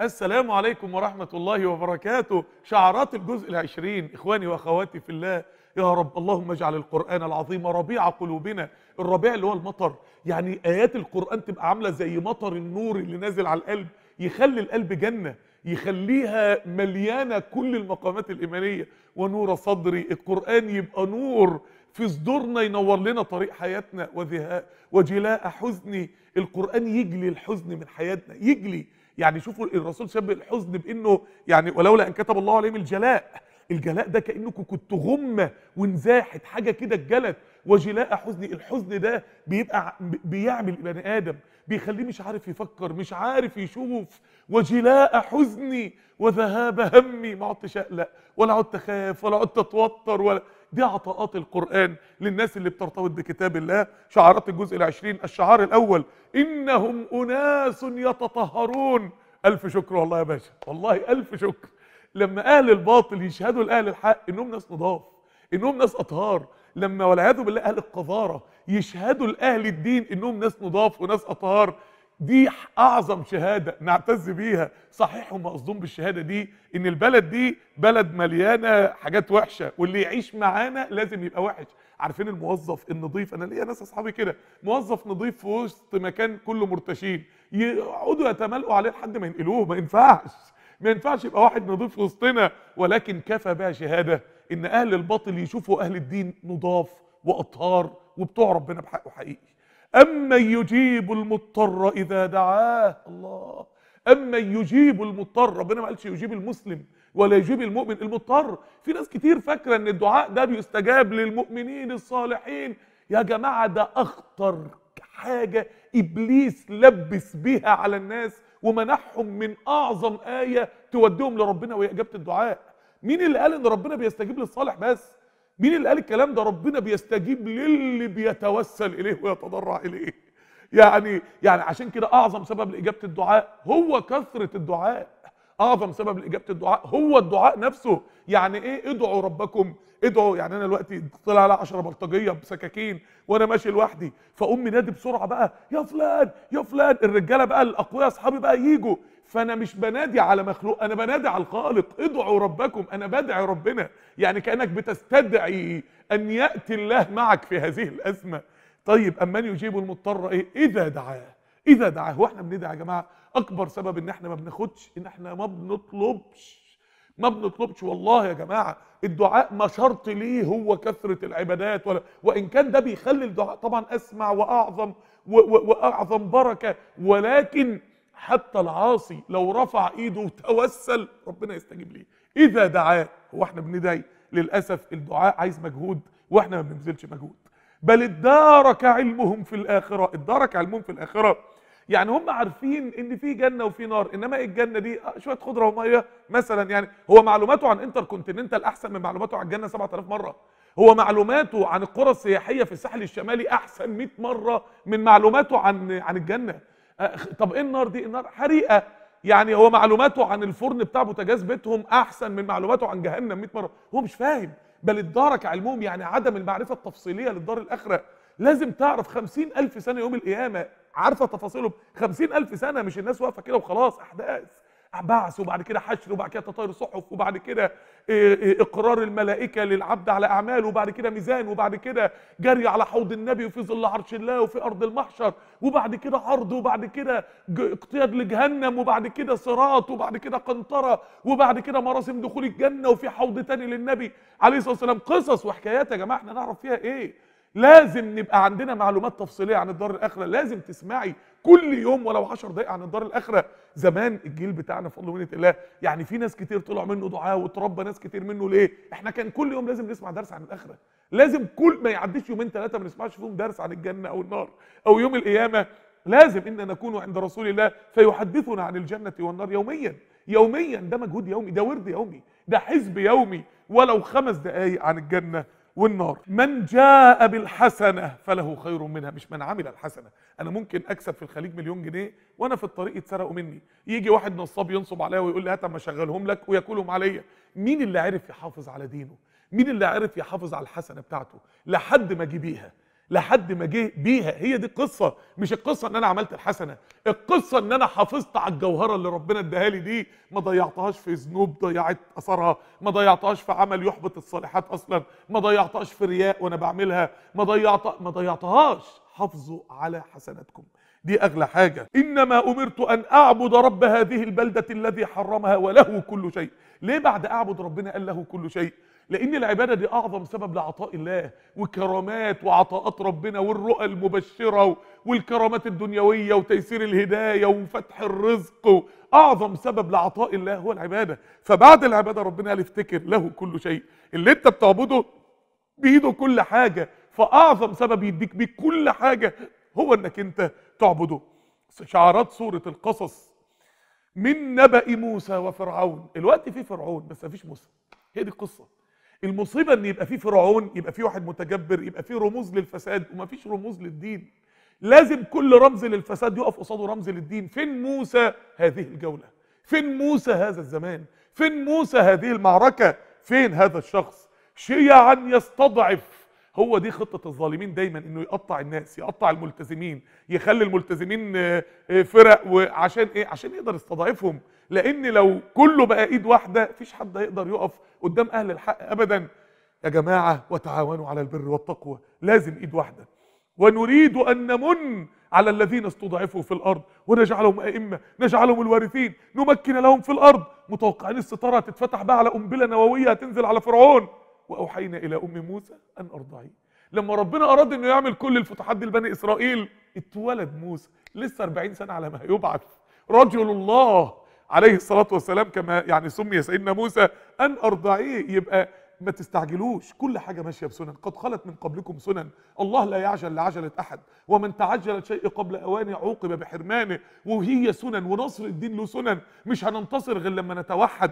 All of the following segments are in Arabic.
السلام عليكم ورحمة الله وبركاته شعرات الجزء العشرين إخواني وأخواتي في الله يا رب اللهم اجعل القرآن العظيم ربيع قلوبنا الربيع اللي هو المطر يعني آيات القرآن تبقى عاملة زي مطر النور اللي نازل على القلب يخلي القلب جنة يخليها مليانة كل المقامات الإيمانية ونور صدري القرآن يبقى نور في صدورنا ينور لنا طريق حياتنا وجلاء حزني القرآن يجلي الحزن من حياتنا يجلي يعني شوفوا الرسول شبه الحزن بانه يعني ولولا ان كتب الله عليهم الجلاء الجلاء ده كانكم كنت غمه وانزاحت حاجه كده اتجلت وجلاء حزن الحزن ده بيبقى بيعمل بني ادم بيخليه مش عارف يفكر مش عارف يشوف وجلاء حزني وذهاب همي ما عدتش اقلق ولا عدت اخاف ولا عدت اتوتر ولا دي عطاءات القرآن للناس اللي بترتبط بكتاب الله شعارات الجزء العشرين الشعار الأول إنهم أناس يتطهرون ألف شكر والله يا باشا والله ألف شكر لما أهل الباطل يشهدوا لأهل الحق إنهم ناس نضاف إنهم ناس أطهار لما والعياذ بالله أهل القذارة يشهدوا لأهل الدين إنهم ناس نضاف وناس أطهار دي أعظم شهادة نعتز بيها صحيح هم قصدهم بالشهادة دي إن البلد دي بلد مليانة حاجات وحشة واللي يعيش معانا لازم يبقى وحش عارفين الموظف النظيف انا ليا ناس اصحابي كده موظف نظيف في وسط مكان كله مرتشين يقعدوا يتملقوا عليه لحد ما ينقلوه ما ينفعش ما ينفعش يبقى واحد نظيف وسطنا ولكن كفى بها شهاده ان اهل الباطل يشوفوا اهل الدين نضاف واطهار وبتوع ربنا بحقه حقيقي اما يجيب المضطر اذا دعاه الله اما يجيب المضطر ربنا ما قالش يجيب المسلم ولا يجيب المؤمن المضطر في ناس كتير فاكره ان الدعاء ده بيستجاب للمؤمنين الصالحين يا جماعه ده اخطر حاجه ابليس لبس بها على الناس ومنحهم من اعظم ايه توديهم لربنا وهي اجابه الدعاء مين اللي قال ان ربنا بيستجيب للصالح بس مين اللي قال الكلام ده ربنا بيستجيب للي بيتوسل اليه ويتضرع اليه يعني يعني عشان كده اعظم سبب لاجابه الدعاء هو كثره الدعاء اعظم سبب لاجابه الدعاء هو الدعاء نفسه يعني ايه ادعوا ربكم ادعوا يعني انا دلوقتي طلع على 10 بلطجيه بسكاكين وانا ماشي لوحدي فامي نادي بسرعه بقى يا فلان يا فلان الرجاله بقى الاقوياء اصحابي بقى ييجوا فانا مش بنادي على مخلوق انا بنادي على الخالق ادعوا ربكم انا بدعي ربنا يعني كانك بتستدعي ان ياتي الله معك في هذه الازمه طيب من يجيب المضطر ايه اذا دعاه اذا دعاه هو احنا بندعي يا جماعه اكبر سبب ان احنا ما بناخدش ان احنا ما بنطلبش ما بنطلبش والله يا جماعه الدعاء ما شرط ليه هو كثره العبادات ولا وان كان ده بيخلي الدعاء طبعا اسمع واعظم واعظم بركه ولكن حتى العاصي لو رفع ايده وتوسل ربنا يستجيب ليه اذا دعاه هو احنا بندعي للاسف الدعاء عايز مجهود واحنا ما بنبذلش مجهود بل ادارك علمهم في الاخره ادارك علمهم في الاخره يعني هم عارفين ان في جنه وفي نار انما ايه الجنه دي شويه خضره وميه مثلا يعني هو معلوماته عن انتر كونتيننتال احسن من معلوماته عن الجنه 7000 مره هو معلوماته عن القرى السياحيه في الساحل الشمالي احسن 100 مره من معلوماته عن عن الجنه طب ايه النار دي النار حريقه يعني هو معلوماته عن الفرن بتاع بوتاجاز بيتهم احسن من معلوماته عن جهنم 100 مره هو مش فاهم بل ادارك علمهم يعني عدم المعرفه التفصيليه للدار الاخره لازم تعرف خمسين ألف سنة يوم القيامة عارفة تفاصيلهم خمسين ألف سنة مش الناس واقفة كده وخلاص أحداث بعث وبعد كده حشر وبعد كده تطاير صحف وبعد كده آه، آه، اقرار الملائكه للعبد على اعماله وبعد كده ميزان وبعد كده جري على حوض النبي وفي ظل عرش الله وفي ارض المحشر وبعد كده عرض وبعد كده اقتياد لجهنم وبعد كده صراط وبعد كده قنطره وبعد كده مراسم دخول الجنه وفي حوض تاني للنبي عليه الصلاه والسلام قصص وحكايات يا جماعه احنا نعرف فيها ايه لازم نبقى عندنا معلومات تفصيليه عن الدار الاخره لازم تسمعي كل يوم ولو 10 دقائق عن الدار الاخره زمان الجيل بتاعنا بفضل منه الله يعني في ناس كتير طلع منه دعاه وتربى ناس كتير منه ليه احنا كان كل يوم لازم نسمع درس عن الاخره لازم كل ما يعديش يومين ثلاثه ما نسمعش فيهم درس عن الجنه او النار او يوم القيامه لازم ان نكون عند رسول الله فيحدثنا عن الجنه والنار يوميا يوميا ده مجهود يومي ده ورد يومي ده حزب يومي ولو خمس دقائق عن الجنه والنار من جاء بالحسنة فله خير منها مش من عمل الحسنة أنا ممكن أكسب في الخليج مليون جنيه وأنا في الطريق يتسرقوا مني يجي واحد نصاب ينصب عليا ويقول لي هات أما أشغلهم لك وياكلهم عليا مين اللي عرف يحافظ على دينه مين اللي عرف يحافظ على الحسنة بتاعته لحد ما جه بيها لحد ما جه بيها هي دي القصه مش القصه ان انا عملت الحسنه القصه ان انا حافظت على الجوهره اللي ربنا اداها لي دي ما ضيعتهاش في ذنوب ضيعت اثرها ما ضيعتهاش في عمل يحبط الصالحات اصلا ما ضيعتهاش في رياء وانا بعملها ما ضيعت ما ضيعتهاش حافظوا على حسناتكم دي اغلى حاجه انما امرت ان اعبد رب هذه البلده الذي حرمها وله كل شيء ليه بعد اعبد ربنا قال له كل شيء لان العباده دي اعظم سبب لعطاء الله وكرامات وعطاءات ربنا والرؤى المبشره والكرامات الدنيويه وتيسير الهدايه وفتح الرزق اعظم سبب لعطاء الله هو العباده فبعد العباده ربنا قال افتكر له كل شيء اللي انت بتعبده بيده كل حاجه فاعظم سبب يديك بيه كل حاجه هو انك انت تعبده شعارات سوره القصص من نبأ موسى وفرعون الوقت في فرعون بس ما فيش موسى هي دي القصه المصيبه ان يبقى في فرعون يبقى في واحد متجبر يبقى في رموز للفساد وما فيش رموز للدين لازم كل رمز للفساد يقف قصاده رمز للدين فين موسى هذه الجوله فين موسى هذا الزمان فين موسى هذه المعركه فين هذا الشخص شيعا يستضعف هو دي خطة الظالمين دايما انه يقطع الناس يقطع الملتزمين يخلي الملتزمين آه، آه، فرق وعشان ايه عشان يقدر يستضعفهم لان لو كله بقى ايد واحده مفيش حد هيقدر يقف قدام اهل الحق ابدا يا جماعه وتعاونوا على البر والتقوى لازم ايد واحده ونريد ان نمن على الذين استضعفوا في الارض ونجعلهم ائمه نجعلهم الوارثين نمكن لهم في الارض متوقعين الستاره تتفتح بقى على قنبله نوويه هتنزل على فرعون واوحينا الى ام موسى ان ارضعيه لما ربنا اراد انه يعمل كل الفتوحات دي لبني اسرائيل اتولد موسى لسه 40 سنه على ما هيبعث رجل الله عليه الصلاة والسلام كما يعني سمي سيدنا موسى أن أرضعيه يبقى ما تستعجلوش كل حاجة ماشية بسنن قد خلت من قبلكم سنن الله لا يعجل لعجلة أحد ومن تعجل شيء قبل أوانه عوقب بحرمانه وهي سنن ونصر الدين له سنن مش هننتصر غير لما نتوحد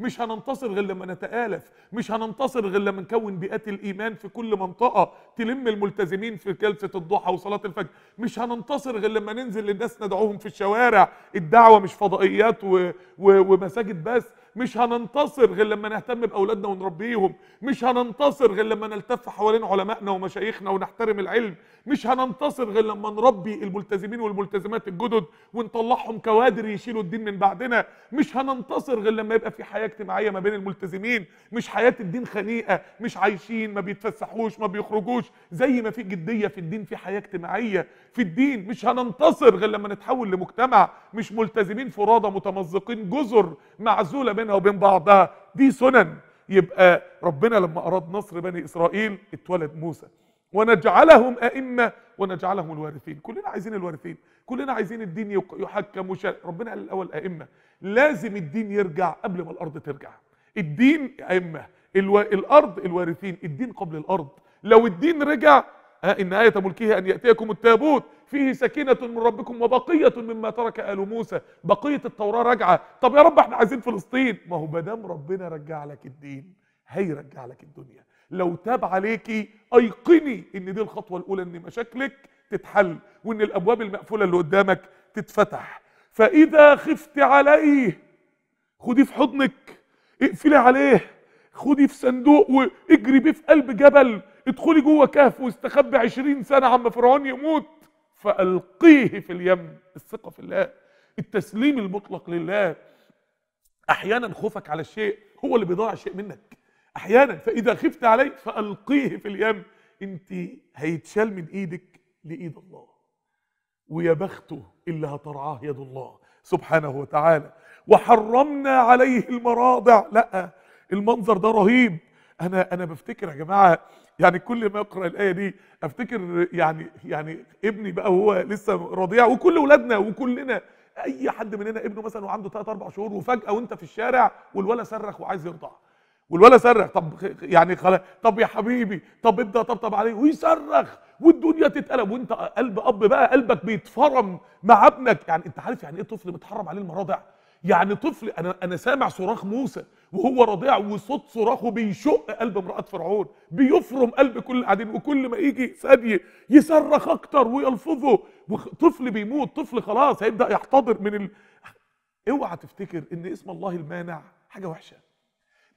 مش هننتصر غير لما نتآلف مش هننتصر غير لما نكون بيئات الإيمان في كل منطقة تلم الملتزمين في جلسة الضحى وصلاة الفجر مش هننتصر غير لما ننزل للناس ندعوهم في الشوارع الدعوة مش فضائيات و... و... ومساجد بس مش هننتصر غير لما نهتم باولادنا ونربيهم مش هننتصر غير لما نلتف حوالين علمائنا ومشايخنا ونحترم العلم مش هننتصر غير لما نربي الملتزمين والملتزمات الجدد ونطلعهم كوادر يشيلوا الدين من بعدنا مش هننتصر غير لما يبقى في حياه اجتماعيه ما بين الملتزمين مش حياه الدين خنيقه مش عايشين ما بيتفسحوش ما بيخرجوش زي ما في جديه في الدين في حياه اجتماعيه في الدين مش هننتصر غير لما نتحول لمجتمع مش ملتزمين فرادى متمزقين جزر معزوله بين بينها وبين بعضها دي سنن يبقى ربنا لما اراد نصر بني اسرائيل اتولد موسى ونجعلهم ائمه ونجعلهم الوارثين كلنا عايزين الوارثين كلنا عايزين الدين يحكم وشارك. ربنا قال الاول ائمه لازم الدين يرجع قبل ما الارض ترجع الدين ائمه الو... الارض الوارثين الدين قبل الارض لو الدين رجع ها آه، ان ايه ملكه ان ياتيكم التابوت فيه سكينة من ربكم وبقية مما ترك آل موسى بقية التوراة راجعة طب يا رب احنا عايزين فلسطين ما هو مدام ربنا رجع لك الدين هيرجع لك الدنيا لو تاب عليكي ايقني ان دي الخطوة الاولى ان مشاكلك تتحل وان الابواب المقفولة اللي قدامك تتفتح فاذا خفت عليه خديه في حضنك اقفلي عليه خدي في صندوق واجري بيه في قلب جبل ادخلي جوه كهف واستخبي 20 سنه عم فرعون يموت فألقيه في اليم الثقة في الله التسليم المطلق لله أحيانا خوفك على الشيء هو اللي بيضيع شيء منك أحيانا فإذا خفت عليه فألقيه في اليم أنت هيتشال من إيدك لإيد الله ويا بخته اللي هترعاه يد الله سبحانه وتعالى وحرمنا عليه المراضع لا المنظر ده رهيب انا انا بفتكر يا جماعه يعني كل ما اقرا الايه دي افتكر يعني يعني ابني بقى وهو لسه رضيع وكل اولادنا وكلنا اي حد مننا ابنه مثلا وعنده 3 4 شهور وفجاه وانت في الشارع والولا صرخ وعايز يرضع والولا صرخ طب يعني خلاص طب يا حبيبي طب ابدا طبطب عليه ويصرخ والدنيا تتقلب وانت قلب اب بقى قلبك بيتفرم مع ابنك يعني انت عارف يعني ايه طفل متحرم عليه المراضع يعني طفل انا انا سامع صراخ موسى وهو رضيع وصوت صراخه بيشق قلب امراه فرعون بيفرم قلب كل قاعدين وكل ما يجي ثدي يصرخ اكتر ويلفظه طفل بيموت طفل خلاص هيبدا يحتضر من ال... اوعى تفتكر ان اسم الله المانع حاجه وحشه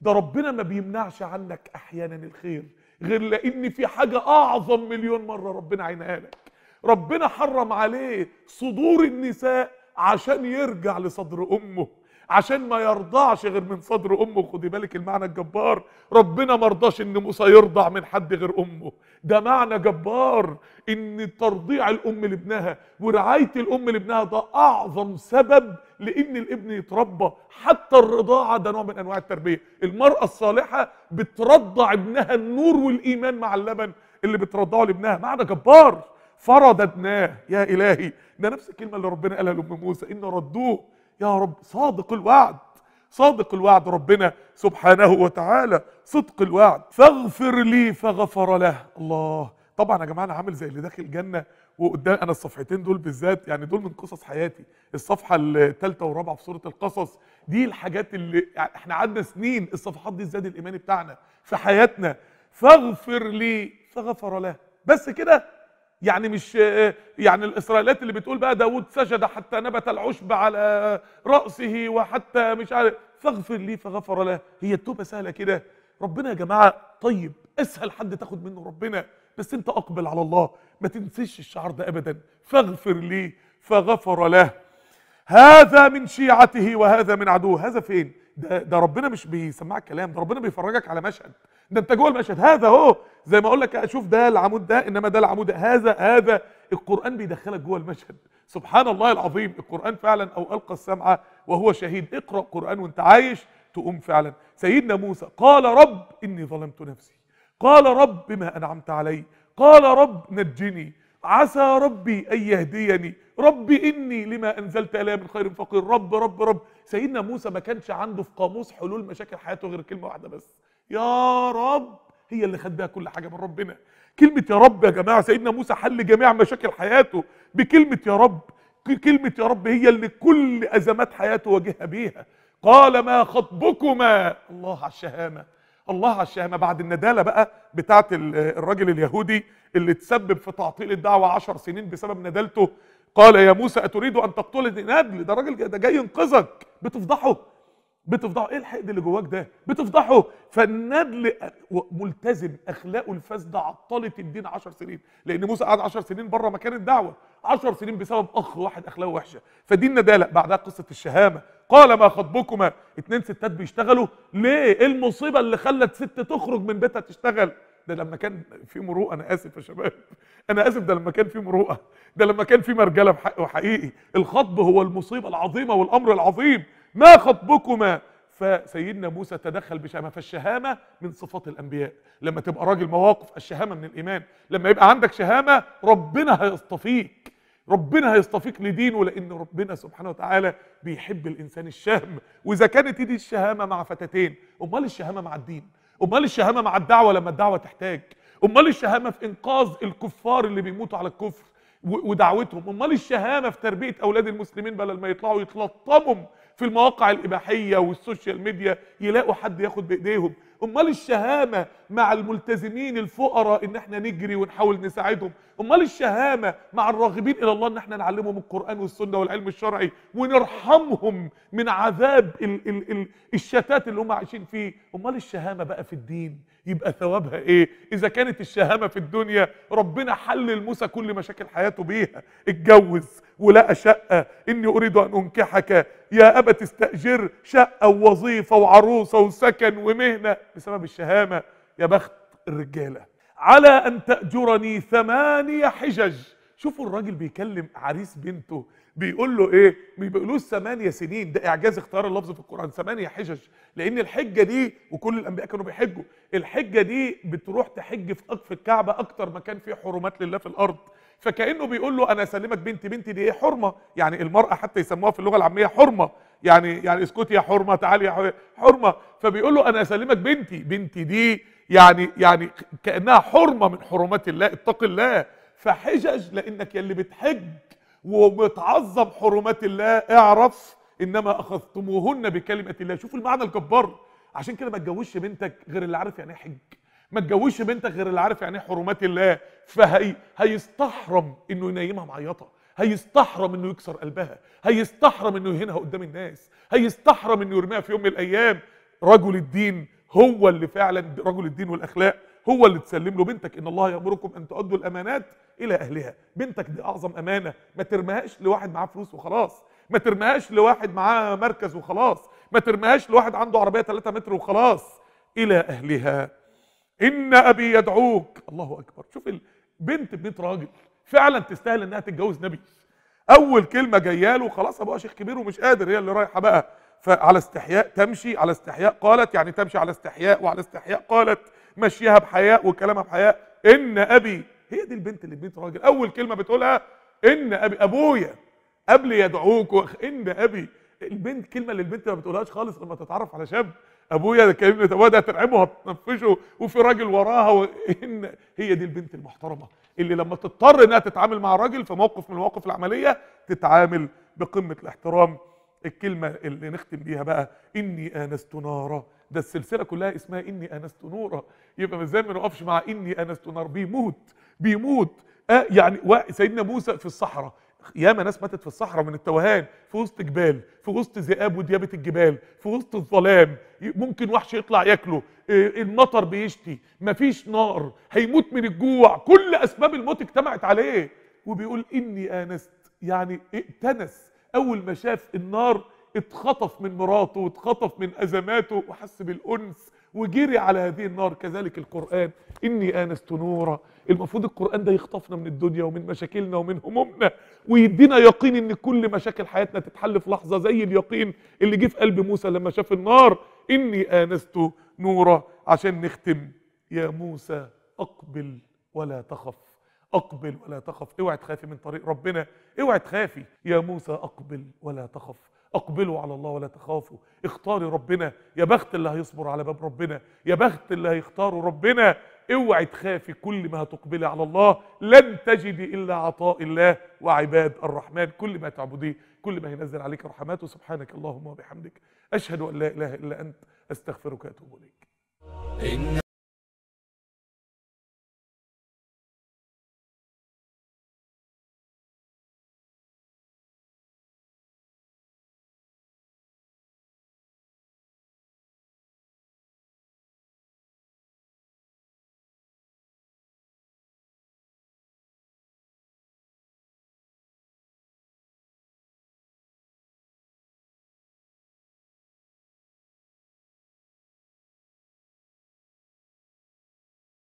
ده ربنا ما بيمنعش عنك احيانا الخير غير لان في حاجه اعظم مليون مره ربنا عينها لك ربنا حرم عليه صدور النساء عشان يرجع لصدر امه عشان ما يرضعش غير من صدر امه خدي بالك المعنى الجبار ربنا ما رضاش ان موسى يرضع من حد غير امه ده معنى جبار ان ترضيع الام لابنها ورعايه الام لابنها ده اعظم سبب لان الابن يتربى حتى الرضاعه ده نوع من انواع التربيه المراه الصالحه بترضع ابنها النور والايمان مع اللبن اللي بترضعه لابنها معنى جبار فرددناه يا الهي ده نفس الكلمه اللي ربنا قالها لام موسى ان ردوه يا رب صادق الوعد صادق الوعد ربنا سبحانه وتعالى صدق الوعد فاغفر لي فغفر له الله طبعا يا جماعه انا عامل زي اللي داخل الجنه وقدام انا الصفحتين دول بالذات يعني دول من قصص حياتي الصفحه الثالثه والرابعه في سوره القصص دي الحاجات اللي يعني احنا قعدنا سنين الصفحات دي زاد الايماني بتاعنا في حياتنا فاغفر لي فغفر له بس كده يعني مش يعني الاسرائيليات اللي بتقول بقى داوود سجد حتى نبت العشب على راسه وحتى مش عارف فاغفر لي فغفر له هي التوبه سهله كده ربنا يا جماعه طيب اسهل حد تاخد منه ربنا بس انت اقبل على الله ما تنسيش الشعار ده ابدا فاغفر لي فغفر له هذا من شيعته وهذا من عدوه هذا فين ده, ده ربنا مش بيسمعك كلام ده ربنا بيفرجك على مشهد ده انت جوه المشهد هذا اهو زي ما اقول لك اشوف ده العمود ده انما ده العمود ده. هذا هذا القران بيدخلك جوه المشهد سبحان الله العظيم القران فعلا او القى السمع وهو شهيد اقرا قران وانت عايش تقوم فعلا سيدنا موسى قال رب اني ظلمت نفسي قال رب بما انعمت علي قال رب نجني عسى ربي ان يهديني ربي اني لما انزلت الي من خير فقير رب رب رب سيدنا موسى ما كانش عنده في قاموس حلول مشاكل حياته غير كلمه واحده بس يا رب هي اللي خد بيها كل حاجه من ربنا كلمه يا رب يا جماعه سيدنا موسى حل جميع مشاكل حياته بكلمه يا رب كلمه يا رب هي اللي كل ازمات حياته واجهها بيها قال ما خطبكما الله على الشهامه الله على الشهامه بعد النداله بقى بتاعت الراجل اليهودي اللي تسبب في تعطيل الدعوه عشر سنين بسبب ندالته قال يا موسى اتريد ان تقتلني ندل ده راجل ده جاي ينقذك بتفضحه بتفضحه ايه الحقد اللي جواك ده بتفضحه فالندل ملتزم اخلاقه الفاسده عطلت الدين 10 سنين لان موسى قعد 10 سنين بره مكان الدعوه 10 سنين بسبب اخ واحد اخلاقه وحشه فدي النداله بعدها قصه الشهامه قال ما خطبكما اتنين ستات بيشتغلوا ليه ايه المصيبه اللي خلت ست تخرج من بيتها تشتغل ده لما كان في مروءه انا اسف يا شباب انا اسف ده لما كان في مروءه ده لما كان في مرجله وحقيقي الخطب هو المصيبه العظيمه والامر العظيم ما خطبكما فسيدنا موسى تدخل بشهامة فالشهامة من صفات الأنبياء لما تبقى راجل مواقف الشهامة من الإيمان لما يبقى عندك شهامة ربنا هيصطفيك ربنا هيصطفيك لدينه لأن ربنا سبحانه وتعالى بيحب الإنسان الشهم وإذا كانت دي الشهامة مع فتاتين أمال الشهامة مع الدين أمال الشهامة مع الدعوة لما الدعوة تحتاج أمال الشهامة في إنقاذ الكفار اللي بيموتوا على الكفر ودعوتهم امال الشهامه في تربيه اولاد المسلمين بدل ما يطلعوا يتلطموا في المواقع الاباحيه والسوشيال ميديا يلاقوا حد ياخد بايديهم امال الشهامه مع الملتزمين الفقراء ان احنا نجري ونحاول نساعدهم امال الشهامه مع الراغبين الى الله ان احنا نعلمهم القران والسنه والعلم الشرعي ونرحمهم من عذاب ال ال ال الشتات اللي هم عايشين فيه امال الشهامه بقى في الدين يبقى ثوابها ايه اذا كانت الشهامه في الدنيا ربنا حلل موسى كل مشاكل حياته بيها اتجوز ولقى شقه اني اريد ان انكحك يا ابت استاجر شقه ووظيفه وعروسه وسكن ومهنه بسبب الشهامة يا بخت الرجالة على أن تأجرني ثمانية حجج شوفوا الراجل بيكلم عريس بنته بيقول له ايه ما بيقولوش ثمانية سنين ده اعجاز اختيار اللفظ في القران ثمانية حجج لان الحجه دي وكل الانبياء كانوا بيحجوا الحجه دي بتروح تحج في اقف الكعبه اكتر مكان فيه حرمات لله في الارض فكانه بيقول له انا اسلمك بنتي بنتي دي ايه حرمه يعني المراه حتى يسموها في اللغه العاميه حرمه يعني يعني اسكتي يا حرمه تعالي يا حرمه فبيقول له انا اسلمك بنتي بنتي دي يعني يعني كانها حرمه من حرمات الله اتق الله فحجج لانك يلي بتحج وبتعظم حرمات الله اعرف انما اخذتموهن بكلمه الله شوف المعنى الجبار عشان كده ما تجوزش بنتك غير اللي عارف يعني ايه حج ما تجوزش بنتك غير اللي عارف يعني ايه حرمات الله فهي هيستحرم انه ينيمها معيطه هيستحرم انه يكسر قلبها هيستحرم انه يهينها قدام الناس هيستحرم انه يرميها في يوم من الايام رجل الدين هو اللي فعلا رجل الدين والاخلاق هو اللي تسلم له بنتك ان الله يامركم ان تؤدوا الامانات الى اهلها بنتك دي اعظم امانه ما ترميهاش لواحد معاه فلوس وخلاص ما ترميهاش لواحد معاه مركز وخلاص ما ترميهاش لواحد عنده عربيه 3 متر وخلاص الى اهلها ان ابي يدعوك الله اكبر شوف بنت راجل فعلا تستاهل انها تتجوز نبي اول كلمه جايه له خلاص ابقى شيخ كبير ومش قادر هي اللي رايحه بقى فعلى استحياء تمشي على استحياء قالت يعني تمشي على استحياء وعلى استحياء قالت مشيها بحياء وكلامها بحياء ان ابي هي دي البنت اللي بنت راجل اول كلمه بتقولها ان ابي ابويا قبل يدعوك ان ابي البنت كلمه اللي البنت ما بتقولهاش خالص لما تتعرف على شاب ابويا ده كلمه ابويا ده هترعبه هتنفشه وفي راجل وراها وان هي دي البنت المحترمه اللي لما تضطر انها تتعامل مع راجل في موقف من المواقف العمليه تتعامل بقمه الاحترام الكلمه اللي نختم بيها بقى اني انست نارا ده السلسله كلها اسمها اني انست نورا يبقى ازاي ما نقفش مع اني انست نار بيموت بيموت آه يعني سيدنا موسى في الصحراء ياما ناس ماتت في الصحراء من التوهان في وسط جبال في وسط ذئاب وديابه الجبال في وسط الظلام ممكن وحش يطلع ياكله آه، المطر بيشتي مفيش نار هيموت من الجوع كل اسباب الموت اجتمعت عليه وبيقول اني انست يعني ائتنس اول ما شاف النار اتخطف من مراته واتخطف من ازماته وحس بالانس وجري على هذه النار كذلك القرآن إني آنست نورا المفروض القرآن ده يخطفنا من الدنيا ومن مشاكلنا ومن همومنا ويدينا يقين إن كل مشاكل حياتنا تتحل في لحظة زي اليقين اللي جه في قلب موسى لما شاف النار إني آنست نورا عشان نختم يا موسى أقبل ولا تخف أقبل ولا تخف اوعي تخافي من طريق ربنا اوعي تخافي يا موسى أقبل ولا تخف اقبلوا على الله ولا تخافوا اختاري ربنا يا بخت اللي هيصبر على باب ربنا يا بخت اللي هيختاروا ربنا اوعي تخافي كل ما هتقبلي على الله لن تجدي الا عطاء الله وعباد الرحمن كل ما تعبديه كل ما ينزل عليك رحماته سبحانك اللهم وبحمدك اشهد ان لا اله الا انت استغفرك واتوب اليك